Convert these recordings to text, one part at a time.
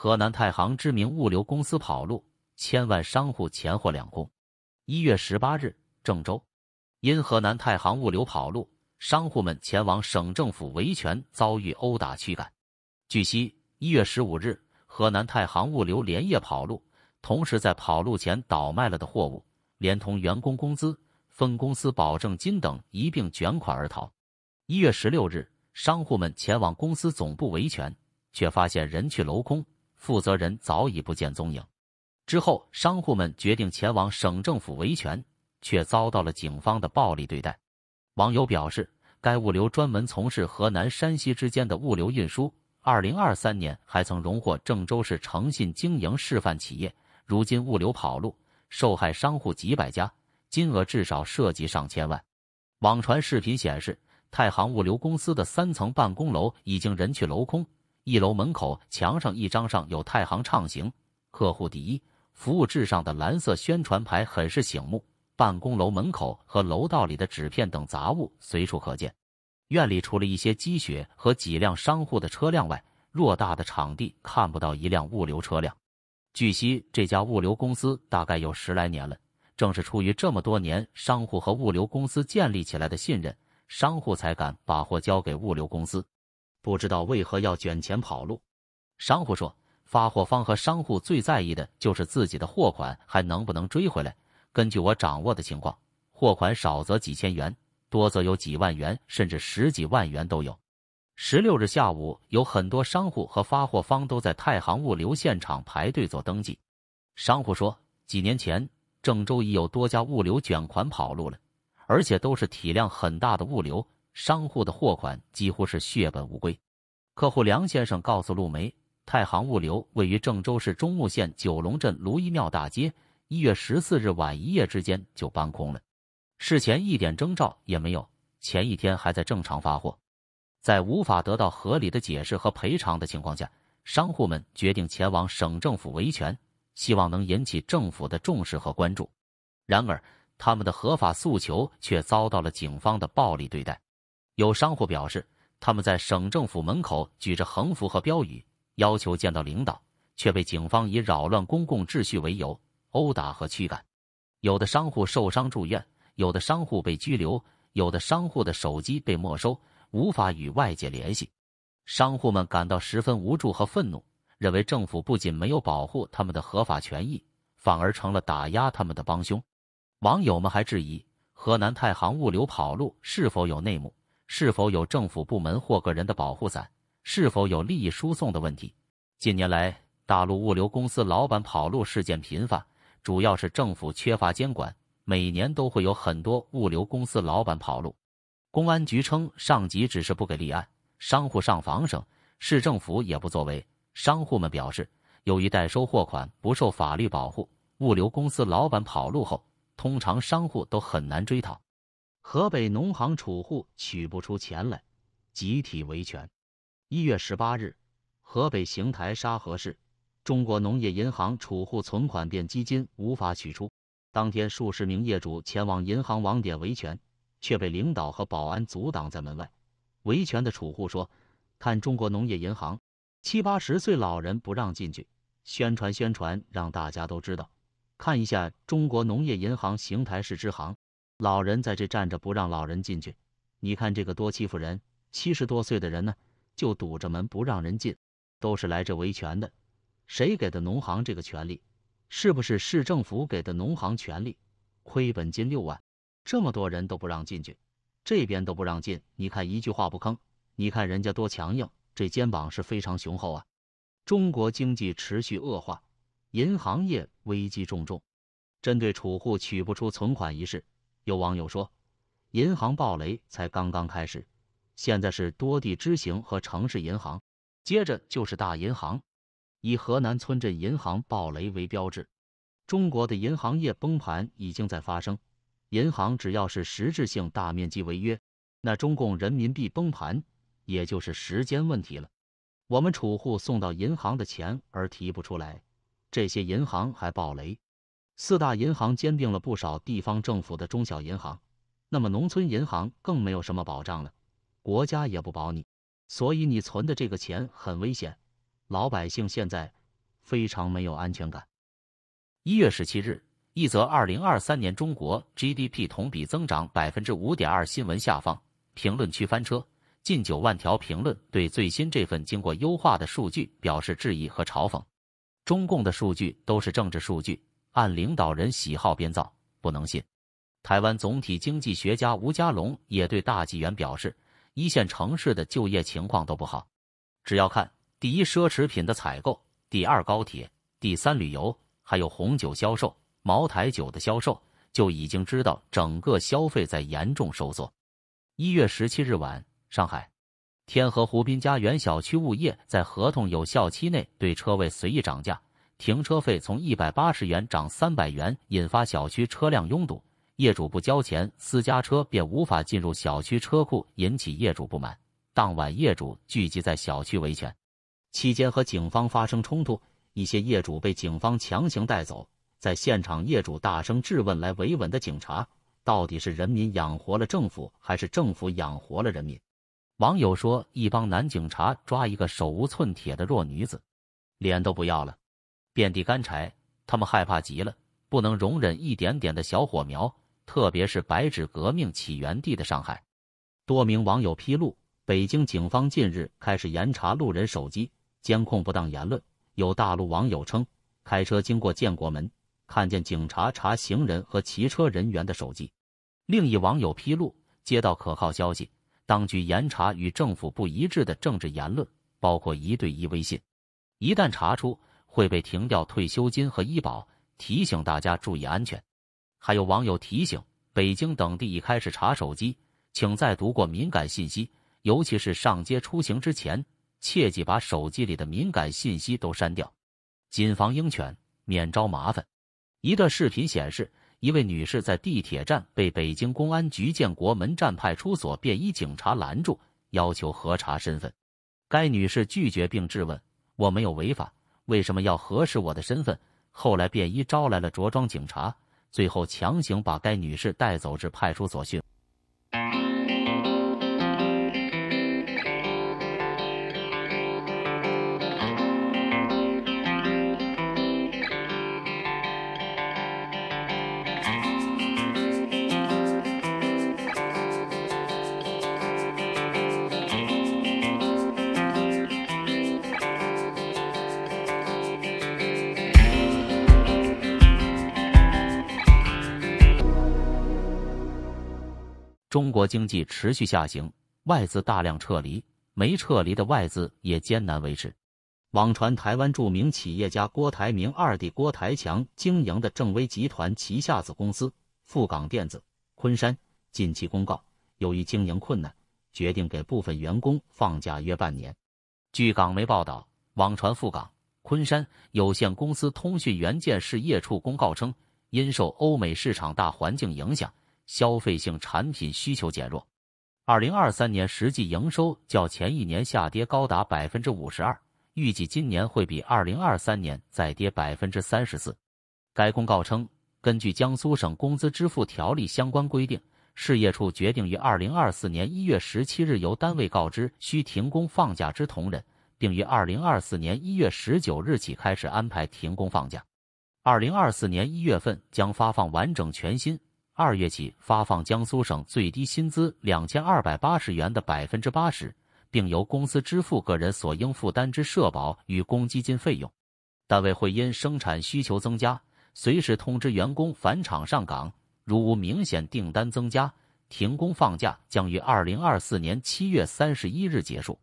河南太行知名物流公司跑路，千万商户钱货两空。一月十八日，郑州，因河南太行物流跑路，商户们前往省政府维权，遭遇殴打驱赶。据悉，一月十五日，河南太行物流连夜跑路，同时在跑路前倒卖了的货物，连同员工工资、分公司保证金等一并卷款而逃。一月十六日，商户们前往公司总部维权，却发现人去楼空。负责人早已不见踪影，之后，商户们决定前往省政府维权，却遭到了警方的暴力对待。网友表示，该物流专门从事河南、山西之间的物流运输，2023年还曾荣获郑州市诚信经营示范企业。如今物流跑路，受害商户几百家，金额至少涉及上千万。网传视频显示，太行物流公司的三层办公楼已经人去楼空。一楼门口墙上一张上有“太行畅行，客户第一，服务至上”的蓝色宣传牌，很是醒目。办公楼门口和楼道里的纸片等杂物随处可见。院里除了一些积雪和几辆商户的车辆外，偌大的场地看不到一辆物流车辆。据悉，这家物流公司大概有十来年了，正是出于这么多年商户和物流公司建立起来的信任，商户才敢把货交给物流公司。不知道为何要卷钱跑路，商户说，发货方和商户最在意的就是自己的货款还能不能追回来。根据我掌握的情况，货款少则几千元，多则有几万元，甚至十几万元都有。十六日下午，有很多商户和发货方都在太行物流现场排队做登记。商户说，几年前郑州已有多家物流卷款跑路了，而且都是体量很大的物流。商户的货款几乎是血本无归。客户梁先生告诉陆梅：“太行物流位于郑州市中牟县九龙镇卢一庙大街，一月十四日晚一夜之间就搬空了，事前一点征兆也没有。前一天还在正常发货，在无法得到合理的解释和赔偿的情况下，商户们决定前往省政府维权，希望能引起政府的重视和关注。然而，他们的合法诉求却遭到了警方的暴力对待。”有商户表示，他们在省政府门口举着横幅和标语，要求见到领导，却被警方以扰乱公共秩序为由殴打和驱赶。有的商户受伤住院，有的商户被拘留，有的商户的手机被没收，无法与外界联系。商户们感到十分无助和愤怒，认为政府不仅没有保护他们的合法权益，反而成了打压他们的帮凶。网友们还质疑，河南太行物流跑路是否有内幕？是否有政府部门或个人的保护伞？是否有利益输送的问题？近年来，大陆物流公司老板跑路事件频发，主要是政府缺乏监管，每年都会有很多物流公司老板跑路。公安局称，上级只是不给立案，商户上访省、市政府也不作为。商户们表示，由于代收货款不受法律保护，物流公司老板跑路后，通常商户都很难追讨。河北农行储户取不出钱来，集体维权。一月十八日，河北邢台沙河市中国农业银行储户存款变基金无法取出，当天数十名业主前往银行网点维权，却被领导和保安阻挡在门外。维权的储户说：“看中国农业银行，七八十岁老人不让进去，宣传宣传，让大家都知道。看一下中国农业银行邢台市支行。”老人在这站着不让老人进去，你看这个多欺负人！七十多岁的人呢，就堵着门不让人进，都是来这维权的。谁给的农行这个权利？是不是市政府给的农行权利？亏本金六万，这么多人都不让进去，这边都不让进，你看一句话不吭，你看人家多强硬，这肩膀是非常雄厚啊！中国经济持续恶化，银行业危机重重，针对储户取不出存款一事。有网友说，银行暴雷才刚刚开始，现在是多地支行和城市银行，接着就是大银行，以河南村镇银行暴雷为标志，中国的银行业崩盘已经在发生。银行只要是实质性大面积违约，那中共人民币崩盘也就是时间问题了。我们储户送到银行的钱而提不出来，这些银行还暴雷。四大银行兼并了不少地方政府的中小银行，那么农村银行更没有什么保障了，国家也不保你，所以你存的这个钱很危险，老百姓现在非常没有安全感。一月十七日，一则“二零二三年中国 GDP 同比增长百分之五点二”新闻下方评论区翻车，近九万条评论对最新这份经过优化的数据表示质疑和嘲讽，中共的数据都是政治数据。按领导人喜好编造，不能信。台湾总体经济学家吴家龙也对大纪元表示，一线城市的就业情况都不好，只要看第一奢侈品的采购，第二高铁，第三旅游，还有红酒销售、茅台酒的销售，就已经知道整个消费在严重收缩。一月十七日晚，上海天河湖滨家园小区物业在合同有效期内对车位随意涨价。停车费从一百八十元涨三百元，引发小区车辆拥堵。业主不交钱，私家车便无法进入小区车库，引起业主不满。当晚，业主聚集在小区维权，期间和警方发生冲突，一些业主被警方强行带走。在现场，业主大声质问来维稳的警察：“到底是人民养活了政府，还是政府养活了人民？”网友说：“一帮男警察抓一个手无寸铁的弱女子，脸都不要了。”遍地干柴，他们害怕极了，不能容忍一点点的小火苗，特别是白纸革命起源地的上海。多名网友披露，北京警方近日开始严查路人手机监控不当言论。有大陆网友称，开车经过建国门，看见警察查行人和骑车人员的手机。另一网友披露，接到可靠消息，当局严查与政府不一致的政治言论，包括一对一微信，一旦查出。会被停掉退休金和医保，提醒大家注意安全。还有网友提醒，北京等地已开始查手机，请在读过敏感信息，尤其是上街出行之前，切记把手机里的敏感信息都删掉，谨防鹰犬，免招麻烦。一段视频显示，一位女士在地铁站被北京公安局建国门站派出所便衣警察拦住，要求核查身份。该女士拒绝并质问：“我没有违法。”为什么要核实我的身份？后来便衣招来了着装警察，最后强行把该女士带走至派出所讯。中国经济持续下行，外资大量撤离，没撤离的外资也艰难维持。网传台湾著名企业家郭台铭二弟郭台强经营的正威集团旗下子公司富港电子昆山近期公告，由于经营困难，决定给部分员工放假约半年。据港媒报道，网传富港昆山有限公司通讯元件事业处公告称，因受欧美市场大环境影响。消费性产品需求减弱，2023年实际营收较前一年下跌高达百分之五十二，预计今年会比2023年再跌百分之三十四。该公告称，根据江苏省工资支付条例相关规定，事业处决定于2024年1月17日由单位告知需停工放假之同仁，并于2024年1月19日起开始安排停工放假，2024年一月份将发放完整全新。二月起发放江苏省最低薪资两千二百八十元的百分之八十，并由公司支付个人所应负担之社保与公积金费用。单位会因生产需求增加，随时通知员工返厂上岗。如无明显订单增加，停工放假将于二零二四年七月三十一日结束。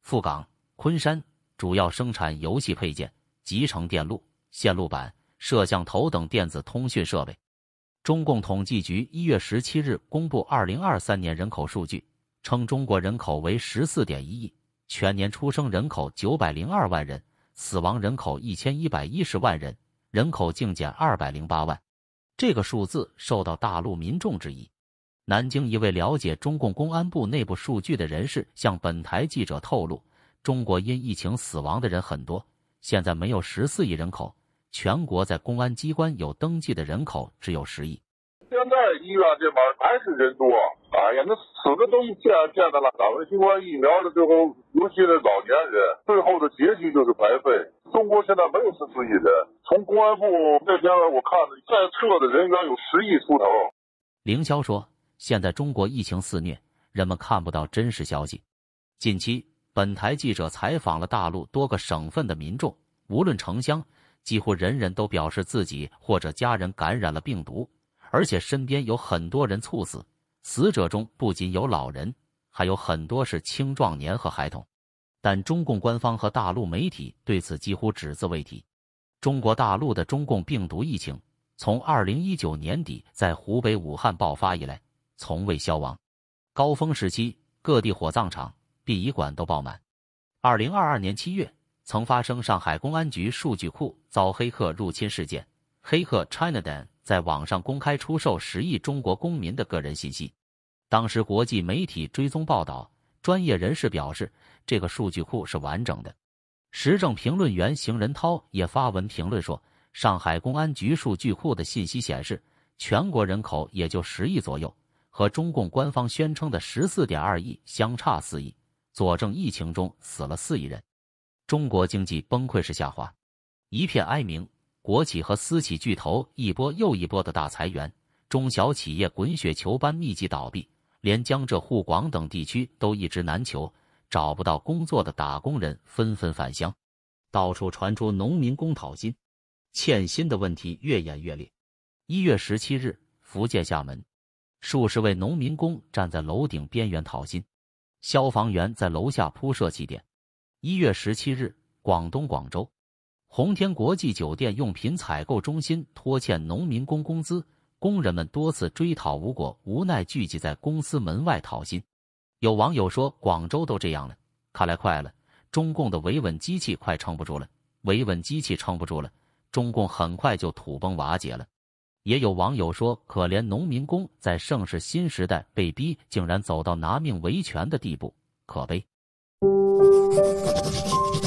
赴港昆山主要生产游戏配件、集成电路、线路板、摄像头等电子通讯设备。中共统计局一月十七日公布二零二三年人口数据，称中国人口为十四点一亿，全年出生人口九百零二万人，死亡人口一千一百一十万人，人口净减二百零八万。这个数字受到大陆民众质疑。南京一位了解中共公安部内部数据的人士向本台记者透露，中国因疫情死亡的人很多，现在没有十四亿人口。全国在公安机关有登记的人口只有十亿。现在医院这边还是人多，哎呀，那死的东西见见的了。打完新冠疫苗的最后，尤其是老年人，最后的结局就是白费。中国现在没有十四亿人，从公安部那边我看在册的人员有十亿出头。凌霄说：“现在中国疫情肆虐，人们看不到真实消息。近期，本台记者采访了大陆多个省份的民众，无论城乡。”几乎人人都表示自己或者家人感染了病毒，而且身边有很多人猝死，死者中不仅有老人，还有很多是青壮年和孩童。但中共官方和大陆媒体对此几乎只字未提。中国大陆的中共病毒疫情从二零一九年底在湖北武汉爆发以来，从未消亡。高峰时期，各地火葬场、殡仪馆都爆满。二零二二年七月。曾发生上海公安局数据库遭黑客入侵事件，黑客 ChinaDan 在网上公开出售十亿中国公民的个人信息。当时国际媒体追踪报道，专业人士表示这个数据库是完整的。时政评论员邢仁涛也发文评论说，上海公安局数据库的信息显示，全国人口也就十亿左右，和中共官方宣称的十四点二亿相差四亿，佐证疫情中死了四亿人。中国经济崩溃式下滑，一片哀鸣。国企和私企巨头一波又一波的大裁员，中小企业滚雪球般密集倒闭，连江浙沪广等地区都一直难求，找不到工作的打工人纷纷返乡，到处传出农民工讨薪、欠薪的问题越演越烈。一月十七日，福建厦门，数十位农民工站在楼顶边缘讨薪，消防员在楼下铺设气垫。一月十七日，广东广州，宏天国际酒店用品采购中心拖欠农民工工资，工人们多次追讨无果，无奈聚集在公司门外讨薪。有网友说：“广州都这样了，看来快了，中共的维稳机器快撑不住了，维稳机器撑不住了，中共很快就土崩瓦解了。”也有网友说：“可怜农民工在盛世新时代被逼，竟然走到拿命维权的地步，可悲。”あっ。